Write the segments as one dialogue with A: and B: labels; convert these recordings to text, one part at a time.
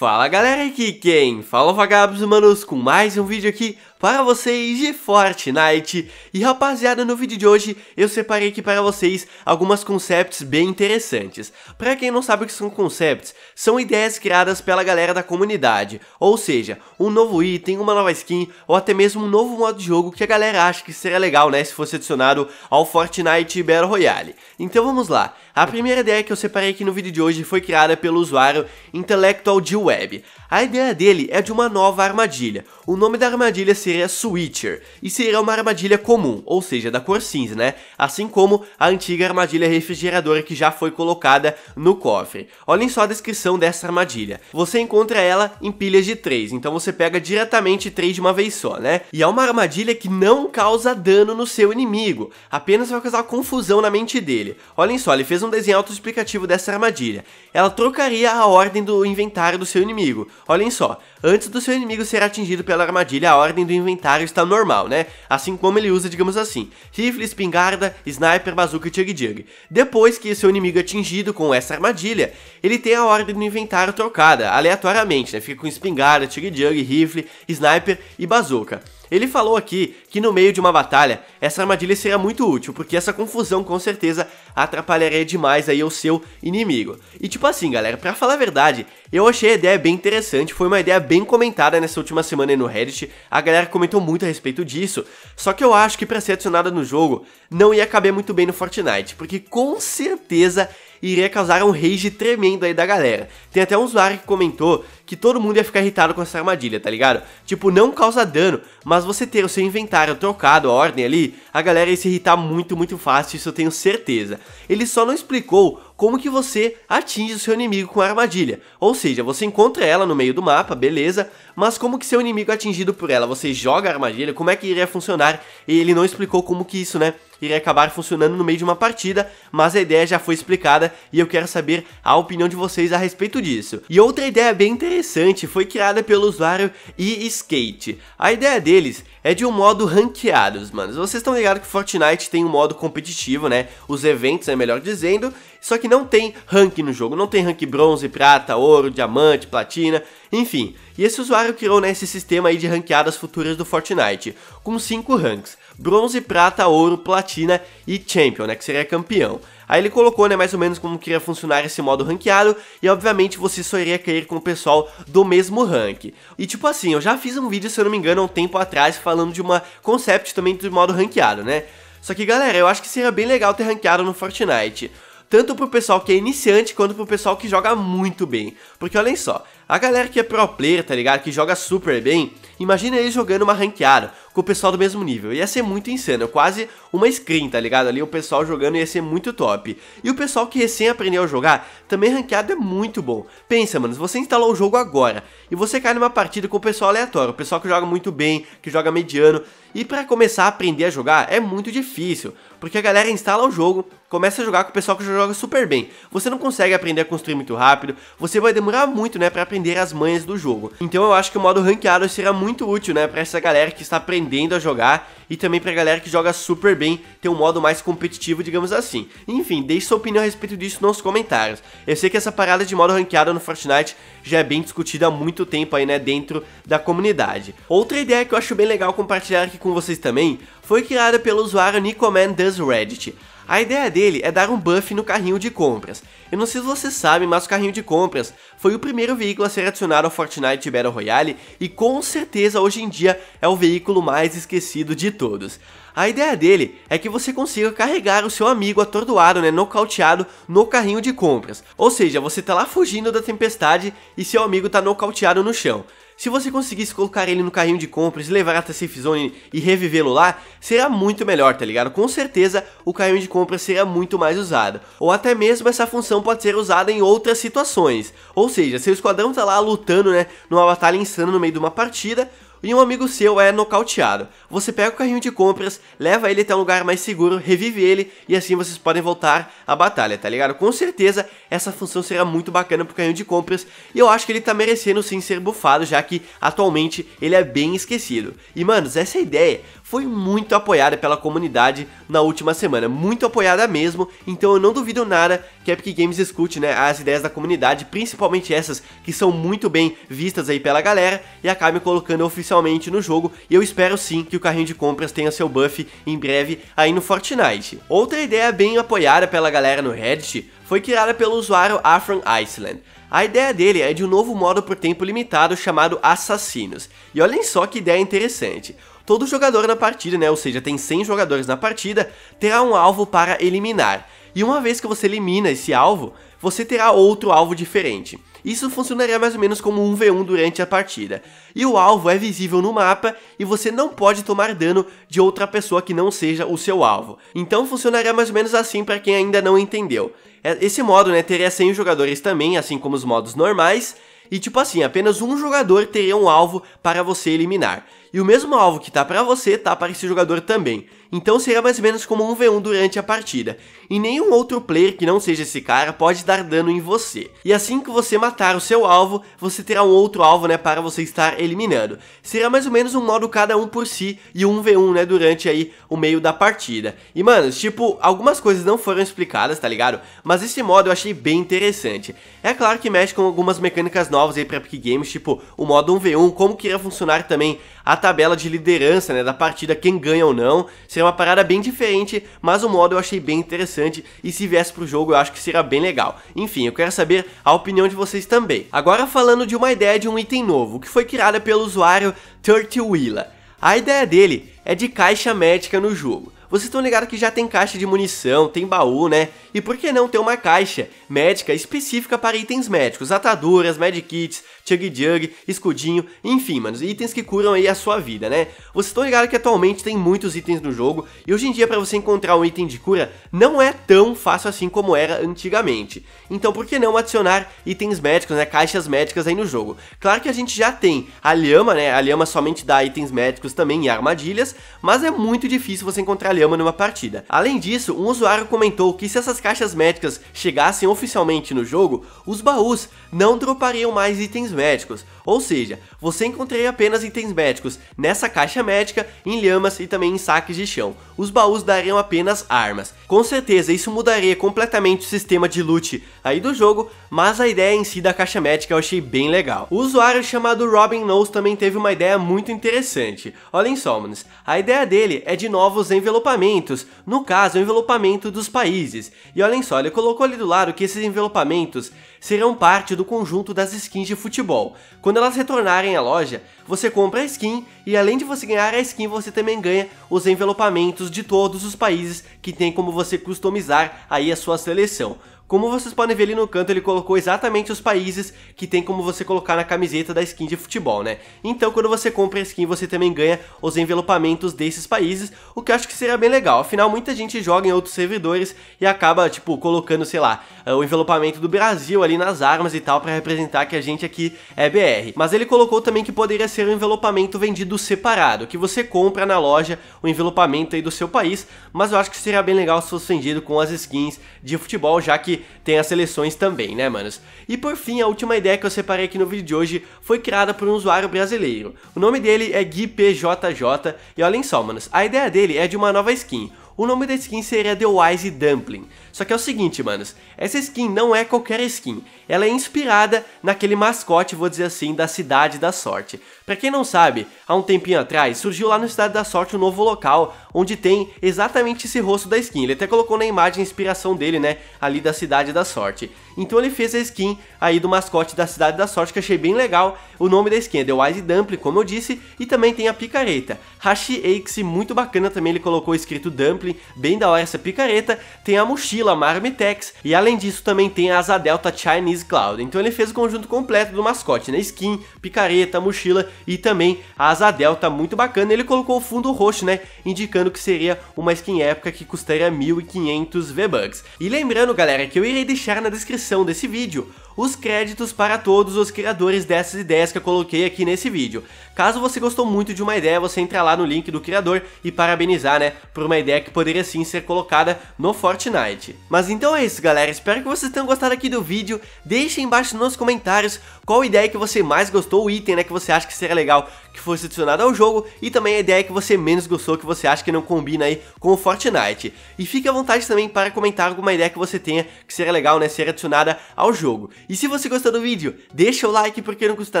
A: Fala galera, aqui quem? Fala vagabos humanos com mais um vídeo aqui para vocês de Fortnite. E rapaziada, no vídeo de hoje eu separei aqui para vocês algumas concepts bem interessantes. Para quem não sabe o que são concepts, são ideias criadas pela galera da comunidade, ou seja, um novo item, uma nova skin ou até mesmo um novo modo de jogo que a galera acha que seria legal, né, se fosse adicionado ao Fortnite Battle Royale. Então vamos lá. A primeira ideia que eu separei aqui no vídeo de hoje foi criada pelo usuário Intellectual de Web. A ideia dele é de uma nova armadilha. O nome da armadilha seria seria Switcher, e seria uma armadilha comum, ou seja, da cor cinza, né? Assim como a antiga armadilha refrigeradora que já foi colocada no cofre. Olhem só a descrição dessa armadilha. Você encontra ela em pilhas de 3, então você pega diretamente 3 de uma vez só, né? E é uma armadilha que não causa dano no seu inimigo, apenas vai causar confusão na mente dele. Olhem só, ele fez um desenho autoexplicativo dessa armadilha. Ela trocaria a ordem do inventário do seu inimigo. Olhem só, antes do seu inimigo ser atingido pela armadilha, a ordem do inventário está normal, né? Assim como ele usa, digamos assim, rifle, espingarda, sniper, bazuca e chug-jug. Depois que seu inimigo é atingido com essa armadilha, ele tem a ordem do inventário trocada, aleatoriamente, né? Fica com espingarda, chug-jug, rifle, sniper e bazuca. Ele falou aqui que no meio de uma batalha, essa armadilha seria muito útil, porque essa confusão com certeza atrapalharia demais aí o seu inimigo. E tipo assim, galera, pra falar a verdade, eu achei a ideia bem interessante, foi uma ideia bem comentada nessa última semana aí no Reddit, a galera comentou muito a respeito disso, só que eu acho que pra ser adicionada no jogo, não ia caber muito bem no Fortnite, porque com certeza e iria causar um rage tremendo aí da galera. Tem até um usuário que comentou que todo mundo ia ficar irritado com essa armadilha, tá ligado? Tipo, não causa dano, mas você ter o seu inventário trocado, a ordem ali, a galera ia se irritar muito, muito fácil, isso eu tenho certeza. Ele só não explicou como que você atinge o seu inimigo com a armadilha. Ou seja, você encontra ela no meio do mapa, beleza, mas como que seu inimigo é atingido por ela? Você joga a armadilha, como é que iria funcionar? E ele não explicou como que isso, né? iria acabar funcionando no meio de uma partida, mas a ideia já foi explicada e eu quero saber a opinião de vocês a respeito disso. E outra ideia bem interessante foi criada pelo usuário eSkate. A ideia deles é de um modo ranqueados, mano. Vocês estão ligados que Fortnite tem um modo competitivo, né? Os eventos, é melhor dizendo, só que não tem rank no jogo, não tem rank bronze, prata, ouro, diamante, platina, enfim. E esse usuário criou né, esse sistema aí de ranqueadas futuras do Fortnite, com 5 ranks, bronze, prata, ouro, platina e champion, né, que seria campeão. Aí ele colocou, né, mais ou menos como queria funcionar esse modo ranqueado, e obviamente você só iria cair com o pessoal do mesmo rank. E tipo assim, eu já fiz um vídeo, se eu não me engano, há um tempo atrás, falando de uma concept também do modo ranqueado, né? Só que galera, eu acho que seria bem legal ter ranqueado no Fortnite tanto pro pessoal que é iniciante quanto pro pessoal que joga muito bem. Porque olhem só, a galera que é pro player, tá ligado? Que joga super bem, imagina ele jogando uma ranqueada com o pessoal do mesmo nível. Ia ser muito insano, quase uma screen, tá ligado? Ali o pessoal jogando ia ser muito top. E o pessoal que recém aprendeu a jogar, também ranqueado é muito bom. Pensa, mano, se você instalou o jogo agora e você cai numa partida com o pessoal aleatório, o pessoal que joga muito bem, que joga mediano, e para começar a aprender a jogar é muito difícil, porque a galera instala o jogo, começa a jogar com o pessoal que joga super bem. Você não consegue aprender a construir muito rápido, você vai demorar muito, né, para aprender aprender as manhas do jogo. Então eu acho que o modo ranqueado será muito útil, né, pra essa galera que está aprendendo a jogar e também pra galera que joga super bem ter um modo mais competitivo, digamos assim. Enfim, deixe sua opinião a respeito disso nos comentários. Eu sei que essa parada de modo ranqueado no Fortnite já é bem discutida há muito tempo aí, né, dentro da comunidade. Outra ideia que eu acho bem legal compartilhar aqui com vocês também foi criada pelo usuário Nicoman Does Reddit. A ideia dele é dar um buff no carrinho de compras. Eu não sei se vocês sabem, mas o carrinho de compras foi o primeiro veículo a ser adicionado ao Fortnite Battle Royale e com certeza hoje em dia é o veículo mais esquecido de todos. A ideia dele é que você consiga carregar o seu amigo atordoado, né, nocauteado no carrinho de compras. Ou seja, você tá lá fugindo da tempestade e seu amigo tá nocauteado no chão. Se você conseguisse colocar ele no carrinho de compras, levar até a safe zone e revivê-lo lá, será muito melhor, tá ligado? Com certeza o carrinho de compras será muito mais usado. Ou até mesmo essa função pode ser usada em outras situações. Ou seja, se o esquadrão tá lá lutando, né, numa batalha insana no meio de uma partida, e um amigo seu é nocauteado. Você pega o carrinho de compras, leva ele até um lugar mais seguro, revive ele e assim vocês podem voltar à batalha, tá ligado? Com certeza essa função será muito bacana pro carrinho de compras e eu acho que ele tá merecendo sim ser bufado, já que atualmente ele é bem esquecido. E manos, essa ideia foi muito apoiada pela comunidade na última semana, muito apoiada mesmo, então eu não duvido nada que a Epic Games escute né, as ideias da comunidade, principalmente essas que são muito bem vistas aí pela galera e acabe colocando oficialmente oficialmente no jogo e eu espero sim que o carrinho de compras tenha seu buff em breve aí no Fortnite. Outra ideia bem apoiada pela galera no Reddit foi criada pelo usuário Afron Iceland. A ideia dele é de um novo modo por tempo limitado chamado Assassinos. E olhem só que ideia interessante todo jogador na partida, né, ou seja, tem 100 jogadores na partida, terá um alvo para eliminar. E uma vez que você elimina esse alvo, você terá outro alvo diferente. Isso funcionaria mais ou menos como um V1 durante a partida. E o alvo é visível no mapa e você não pode tomar dano de outra pessoa que não seja o seu alvo. Então funcionaria mais ou menos assim para quem ainda não entendeu. É, esse modo né, teria 100 jogadores também, assim como os modos normais, e tipo assim, apenas um jogador teria um alvo para você eliminar e o mesmo alvo que tá para você tá para esse jogador também. Então será mais ou menos como um V1 durante a partida, e nenhum outro player que não seja esse cara pode dar dano em você. E assim que você matar o seu alvo, você terá um outro alvo né, para você estar eliminando. Será mais ou menos um modo cada um por si e um V1 né, durante aí o meio da partida. E mano, tipo, algumas coisas não foram explicadas, tá ligado? Mas esse modo eu achei bem interessante. É claro que mexe com algumas mecânicas novas aí pra Epic Games, tipo o modo 1v1, como que iria funcionar também a tabela de liderança né, da partida, quem ganha ou não. Seria uma parada bem diferente, mas o modo eu achei bem interessante e se viesse pro jogo eu acho que seria bem legal. Enfim, eu quero saber a opinião de vocês também. Agora falando de uma ideia de um item novo, que foi criada pelo usuário Turtwilla. A ideia dele é de caixa médica no jogo. Vocês estão ligados que já tem caixa de munição, tem baú, né? E por que não ter uma caixa médica específica para itens médicos, ataduras, medkits, Chug Jug, escudinho, enfim, mano, itens que curam aí a sua vida, né? Vocês estão ligados que atualmente tem muitos itens no jogo, e hoje em dia para você encontrar um item de cura não é tão fácil assim como era antigamente. Então por que não adicionar itens médicos, né, caixas médicas aí no jogo? Claro que a gente já tem a lhama, né, a lhama somente dá itens médicos também e armadilhas, mas é muito difícil você encontrar lhama numa partida. Além disso, um usuário comentou que se essas caixas médicas chegassem oficialmente no jogo, os baús não dropariam mais itens médicos médicos, ou seja, você encontrei apenas itens médicos nessa caixa médica, em lhamas e também em saques de chão. Os baús dariam apenas armas. Com certeza isso mudaria completamente o sistema de loot aí do jogo, mas a ideia em si da caixa médica eu achei bem legal. O usuário chamado Robin Knowles também teve uma ideia muito interessante. Olhem só, manos, a ideia dele é de novos envelopamentos, no caso, o envelopamento dos países. E olhem só, ele colocou ali do lado que esses envelopamentos serão parte do conjunto das skins de futebol. Quando elas retornarem à loja, você compra a skin e além de você ganhar a skin, você também ganha os envelopamentos de todos os países que tem como você customizar aí a sua seleção. Como vocês podem ver ali no canto, ele colocou exatamente os países que tem como você colocar na camiseta da skin de futebol, né? Então quando você compra a skin, você também ganha os envelopamentos desses países, o que eu acho que seria bem legal. Afinal, muita gente joga em outros servidores e acaba, tipo, colocando, sei lá, eh, o envelopamento do Brasil ali nas armas e tal, para representar que a gente aqui é BR. Mas ele colocou também que poderia ser um envelopamento vendido separado, que você compra na loja o envelopamento aí do seu país, mas eu acho que seria bem legal se fosse vendido com as skins de futebol, já que tem as seleções também, né, manos? E por fim, a última ideia que eu separei aqui no vídeo de hoje foi criada por um usuário brasileiro. O nome dele é GuiPJJ e olhem só, manos, a ideia dele é de uma nova skin o nome da skin seria The Wise Dumpling. Só que é o seguinte, manos, essa skin não é qualquer skin, ela é inspirada naquele mascote, vou dizer assim, da Cidade da Sorte. Pra quem não sabe, há um tempinho atrás surgiu lá no Cidade da Sorte um novo local onde tem exatamente esse rosto da skin. Ele até colocou na imagem a inspiração dele, né, ali da Cidade da Sorte. Então ele fez a skin aí do mascote da Cidade da Sorte, que achei bem legal. O nome da skin é The Wise Dumpling, como eu disse, e também tem a picareta. Hashi Aixi, muito bacana também, ele colocou escrito Dumpling, bem da hora essa picareta. Tem a mochila Marmitex, e além disso também tem a Asa Delta Chinese Cloud. Então ele fez o conjunto completo do mascote, né? Skin, picareta, mochila e também a Asa Delta, muito bacana. Ele colocou o fundo roxo, né? Indicando que seria uma skin épica que custaria 1.500 V-Bucks. E lembrando, galera, que eu irei deixar na descrição descrição desse vídeo os créditos para todos os criadores dessas ideias que eu coloquei aqui nesse vídeo. Caso você gostou muito de uma ideia, você entra lá no link do criador e parabenizar, né, por uma ideia que poderia sim ser colocada no Fortnite. Mas então é isso, galera. Espero que vocês tenham gostado aqui do vídeo. Deixem embaixo nos comentários qual ideia que você mais gostou, o item, né, que você acha que seria legal que fosse adicionado ao jogo e também a ideia que você menos gostou, que você acha que não combina aí com o Fortnite. E fique à vontade também para comentar alguma ideia que você tenha que seria legal, né, ser adicionada ao jogo. E se você gostou do vídeo, deixa o like porque não custa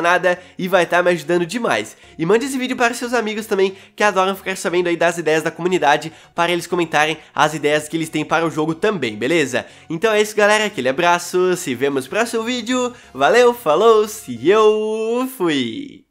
A: nada e vai estar tá me ajudando demais mais. E mande esse vídeo para seus amigos também, que adoram ficar sabendo aí das ideias da comunidade, para eles comentarem as ideias que eles têm para o jogo também, beleza? Então é isso galera, aquele abraço, se vemos no próximo vídeo, valeu, falou, e eu fui!